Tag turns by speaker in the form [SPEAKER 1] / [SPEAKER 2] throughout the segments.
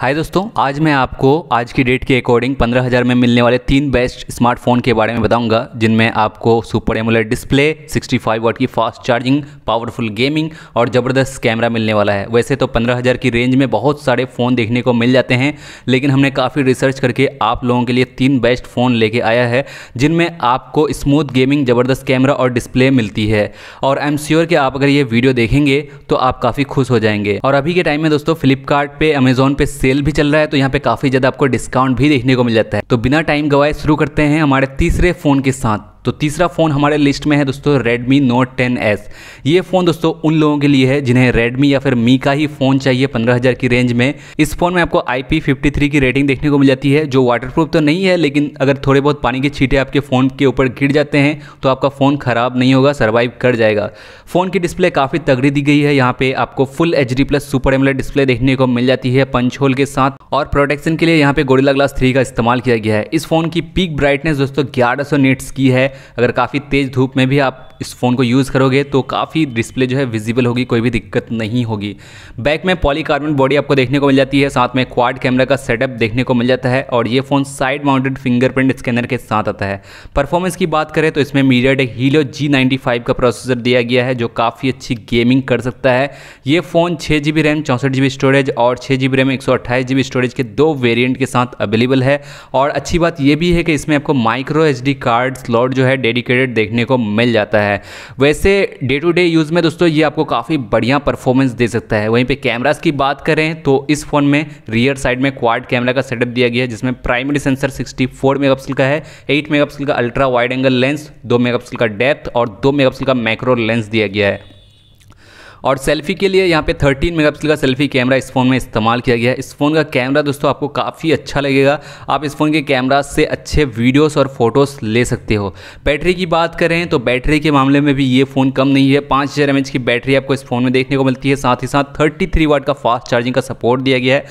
[SPEAKER 1] हाय दोस्तों आज मैं आपको आज की डेट के अकॉर्डिंग 15000 में मिलने वाले तीन बेस्ट स्मार्टफोन के बारे में बताऊंगा जिनमें आपको सुपर एमुलर डिस्प्ले 65 वाट की फास्ट चार्जिंग पावरफुल गेमिंग और ज़बरदस्त कैमरा मिलने वाला है वैसे तो 15000 की रेंज में बहुत सारे फ़ोन देखने को मिल जाते हैं लेकिन हमने काफ़ी रिसर्च करके आप लोगों के लिए तीन बेस्ट फ़ोन लेके आया है जिनमें आपको स्मूथ गेमिंग ज़बरदस्त कैमरा और डिस्प्ले मिलती है और आई एम श्योर कि आप अगर ये वीडियो देखेंगे तो आप काफ़ी खुश हो जाएंगे और अभी के टाइम में दोस्तों फ्लिपकार्ट अमेजोन पे सेल भी चल रहा है तो यहाँ पे काफ़ी ज़्यादा आपको डिस्काउंट भी देखने को मिल जाता है तो बिना टाइम गवाए शुरू करते हैं हमारे तीसरे फ़ोन के साथ तो तीसरा फ़ोन हमारे लिस्ट में है दोस्तों रेडमी नोट टेन एस ये फ़ोन दोस्तों उन लोगों के लिए है जिन्हें रेडमी या फिर मी का ही फ़ोन चाहिए पंद्रह हजार की रेंज में इस फ़ोन में आपको थ्री की रेटिंग देखने को मिल जाती है जो प्रूफ तो नहीं है लेकिन अगर थोड़े बहुत पानी के छीटे आपके फ़ोन के ऊपर गिर जाते हैं तो आपका फ़ोन ख़राब नहीं होगा सर्वाइव कर जाएगा फ़ोन की डिस्प्ले काफ़ी तगड़ी दी गई है यहाँ पे आपको full H plus super AMOLED display देखने को मिल जाती है पंच होल के साथ और प्रोटेक्शन के लिए यहाँ पे गोरिल्ला ग्लास थ्री का इस्तेमाल किया गया है इस फ़ोन की पीक ब्राइटनेस दोस्तों ग्यारह सौ की है अगर काफ़ी तेज़ धूप में भी आप इस फ़ोन को यूज़ करोगे तो काफ़ी डिस्प्ले जो है विजिबल होगी कोई भी दिक्कत नहीं होगी बैक में पॉलीकार्बन बॉडी आपको देखने को मिल जाती है साथ में क्वाड कैमरा का सेटअप देखने को मिल जाता है और ये phone side mounted fingerprint scanner के साथ आता है परफॉर्मेंस की बात करें तो इसमें मीडिया टेक हीलो जी का प्रोसेसर दिया गया है जो काफ़ी अच्छी गेमिंग कर सकता है ये फ़ोन छः जी रैम चौंसठ स्टोरेज और छः जी रैम एक स्टोरेज के दो वेरियंट के साथ अवेलेबल है और अच्छी बात यह भी है कि इसमें आपको माइक्रो एच कार्ड स्लॉट जो है डेडिकेटेड देखने को मिल जाता है वैसे डे टू डे यूज़ में दोस्तों ये आपको काफ़ी बढ़िया परफॉर्मेंस दे सकता है वहीं पे कैमराज की बात करें तो इस फ़ोन में रियर साइड में क्वाड कैमरा का सेटअप दिया गया है जिसमें प्राइमरी सेंसर 64 मेगापिक्सल का है 8 मेगापिक्सल का ultra wide angle lens 2 megapixel का डेप्थ और 2 मेगापिक्सल का मैक्रो लेंस दिया गया है और सेल्फी के लिए यहाँ पे 13 मेगापिक्सल का सेल्फी कैमरा इस फ़ोन में इस्तेमाल किया गया है इस फ़ोन का कैमरा दोस्तों आपको काफ़ी अच्छा लगेगा आप इस फ़ोन के कैमरा से अच्छे वीडियोस और फोटोज़ ले सकते हो बैटरी की बात करें तो बैटरी के मामले में भी ये फ़ोन कम नहीं है पाँच हज़ार की बैटरी आपको इस फ़ोन में देखने को मिलती है साथ ही साथ थर्टी वाट का फास्ट चार्जिंग का सपोर्ट दिया गया है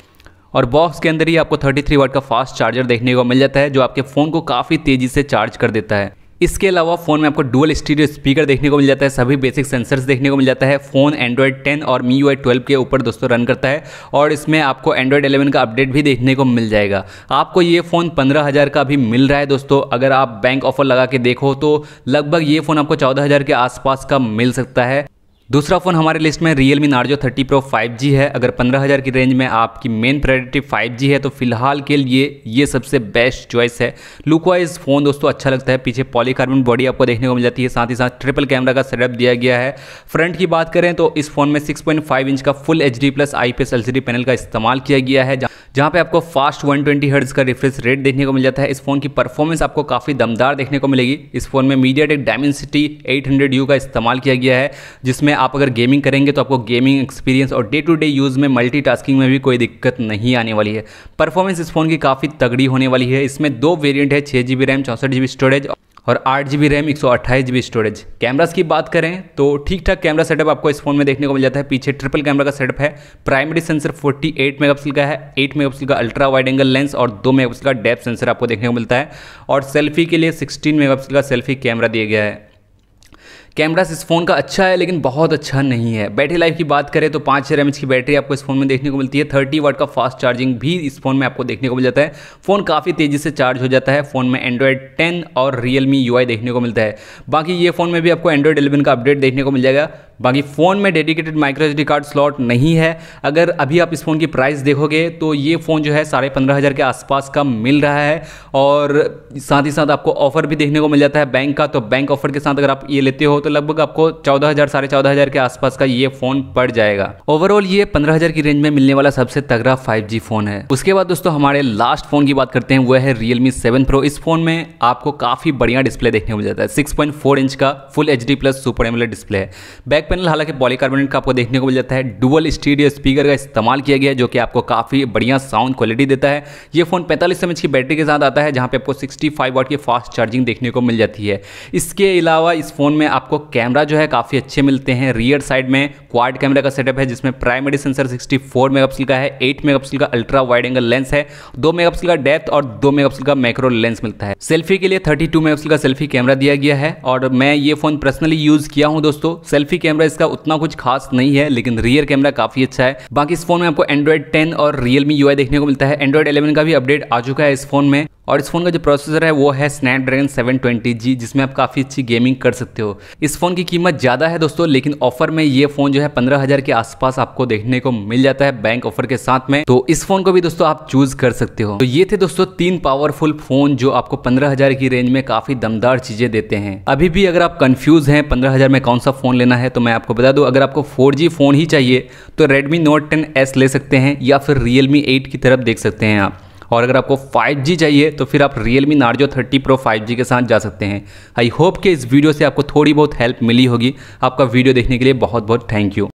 [SPEAKER 1] और बॉक्स के अंदर ही आपको 33 वाट का फास्ट चार्जर देखने को मिल जाता है जो आपके फ़ोन को काफ़ी तेज़ी से चार्ज कर देता है इसके अलावा फ़ोन में आपको डुअल स्टीरियो स्पीकर देखने को मिल जाता है सभी बेसिक सेंसर्स देखने को मिल जाता है फ़ोन एंड्रॉयड 10 और मी यू ट्वेल्व के ऊपर दोस्तों रन करता है और इसमें आपको एंड्रॉयड 11 का अपडेट भी देखने को मिल जाएगा आपको ये फ़ोन पंद्रह हज़ार का भी मिल रहा है दोस्तों अगर आप बैंक ऑफर लगा के देखो तो लगभग ये फ़ोन आपको चौदह हज़ार के आसपास का मिल सकता है दूसरा फ़ोन हमारे लिस्ट में Realme Narzo thirty pro 5G है अगर 15000 की रेंज में आपकी मेन प्रायोरिटी 5G है तो फिलहाल के लिए ये सबसे बेस्ट चॉइस है लुक वाइज फ़ोन दोस्तों अच्छा लगता है पीछे पॉलीकार्बन बॉडी आपको देखने को मिल जाती है साथ ही साथ ट्रिपल कैमरा का सेटअप दिया गया है फ्रंट की बात करें तो इस फोन में सिक्स इंच का full H plus I P panel का इस्तेमाल किया गया है जहाँ पे आपको फास्ट 120 ट्वेंटी का रिफ्रेश रेट देखने को मिल जाता है इस फोन की परफॉर्मेंस आपको काफ़ी दमदार देखने को मिलेगी इस फोन में मीडिया टेक डायमेंसिटी एट का इस्तेमाल किया गया है जिसमें आप अगर गेमिंग करेंगे तो आपको गेमिंग एक्सपीरियंस और डे टू डे यूज़ में मल्टी में भी कोई दिक्कत नहीं आने वाली है परफॉर्मेंस इस फोन की काफ़ी तगड़ी होने वाली है इसमें दो वेरियंट है छः जी रैम चौंसठ स्टोरेज और आठ जी बी रैम एक सौ अट्ठाईस जी बी स्टोरेज कैमराज की बात करें तो ठीक ठाक कैमरा सेटअप आपको इस फोन में देखने को मिल जाता है पीछे ट्रिपल कैमरा का सेटअप है प्राइमरी सेंसर 48 मेगापिक्सल का है 8 मेगापिक्सल का अल्ट्रा वाइड एंगल लेंस और 2 मेगापिक्सल का डेप सेंसर आपको देखने को मिलता है और सेल्फी के लिए 16 मेगापिक्सल का सेल्फी कैमरा दिया गया है कैमरा इस फ़ोन का अच्छा है लेकिन बहुत अच्छा नहीं है बैटरी लाइफ की बात करें तो पाँच हज़ार की बैटरी आपको इस फ़ोन में देखने को मिलती है थर्टी वाट का फास्ट चार्जिंग भी इस फ़ोन में आपको देखने को मिल जाता है फ़ोन काफ़ी तेज़ी से चार्ज हो जाता है फ़ोन में एंड्रॉयड टेन और रियलमी यू देखने को मिलता है बाकी ये फ़ोन में भी आपको एंड्रॉयड एलेवन का अपडेट देखने को मिल जाएगा बाकी फ़ोन में dedicated micro H card slot नहीं है अगर अभी आप इस फ़ोन की प्राइस देखोगे तो ये फ़ोन जो है साढ़े पंद्रह हज़ार के आसपास का मिल रहा है और साथ ही साथ आपको ऑफर भी देखने को मिल जाता है बैंक का तो बैंक ऑफर के साथ अगर आप ये लेते हो तो लगभग आपको चौदह हज़ार साढ़े चौदह हज़ार के आसपास का ये फ़ोन पड़ जाएगा ओवरऑल ये पंद्रह हज़ार की रेंज में मिलने वाला सबसे तगड़ा फाइव जी फ़ोन है उसके बाद दोस्तों हमारे लास्ट फ़ोन की बात करते हैं वह है रियलमी सेवन प्रो इस फ़ोन में आपको काफ़ी बढ़िया डिस्प्ले देखने को मिल जाता है सिक्स पॉइंट फोर इंच का full H D plus super AMOLED display है बैक बैक पैनल हालांकि पॉलीकार्बोनेट का आपको देखने को मिल जाता है डुअल स्टीडियो स्पीकर का इस्तेमाल किया गया है जो कि आपको काफ़ी बढ़िया साउंड क्वालिटी देता है यह फोन पैंतालीस एम की बैटरी के साथ आता है जहां पे आपको सिक्सटी फाइव की फास्ट चार्जिंग देखने को मिल जाती है इसके अलावा इस फोन में आपको कैमरा जो है काफ़ी अच्छे मिलते हैं रियर साइड में क्वाड कैमरा का सेटअप है जिसमें primary sensor sixty four megapixel का है एट मेगापिक्सल का अल्ट्रा वाइड एंगल लेंस है दो मेगापिक्सल का डेप्थ और दो मेगापिक्सल का मैक्रो लेंस मिलता है सेल्फी के लिए थर्टी टू मेगापिक्सल का सेल्फी कैमरा दिया गया है और मैं ये फोन पर्सनली यूज़ किया हूँ दोस्तों सेल्फी कैमरा कैमरा इसका उतना कुछ खास नहीं है लेकिन रियर कैमरा काफी अच्छा है बाकी इस फोन में आपको एंड्रॉइड टेन और रियलमी यू देखने को मिलता है एंड्रॉइड इलेवन का भी अपडेट आ चुका है इस फोन में और इस फोन का जो प्रोसेसर है वो है स्नैपड्रैगन 720G जिसमें आप काफ़ी अच्छी गेमिंग कर सकते हो इस फोन की कीमत ज़्यादा है दोस्तों लेकिन ऑफर में ये फोन जो है पंद्रह हज़ार के आसपास आपको देखने को मिल जाता है बैंक ऑफर के साथ में तो इस फोन को भी दोस्तों आप चूज कर सकते हो तो ये थे दोस्तों तीन पावरफुल फोन जो आपको पंद्रह की रेंज में काफी दमदार चीजें देते हैं अभी भी अगर आप कंफ्यूज हैं पंद्रह में कौन सा फोन लेना है तो मैं आपको बता दूँ अगर आपको फोर फ़ोन ही चाहिए तो रेडमी नोट टेन ले सकते हैं या फिर Realme 8 की तरफ देख सकते हैं आप और अगर आपको 5G चाहिए तो फिर आप real Realme Narzo 30 pro 5G के साथ जा सकते हैं आई होप कि इस वीडियो से आपको थोड़ी बहुत हेल्प मिली होगी आपका वीडियो देखने के लिए बहुत बहुत थैंक यू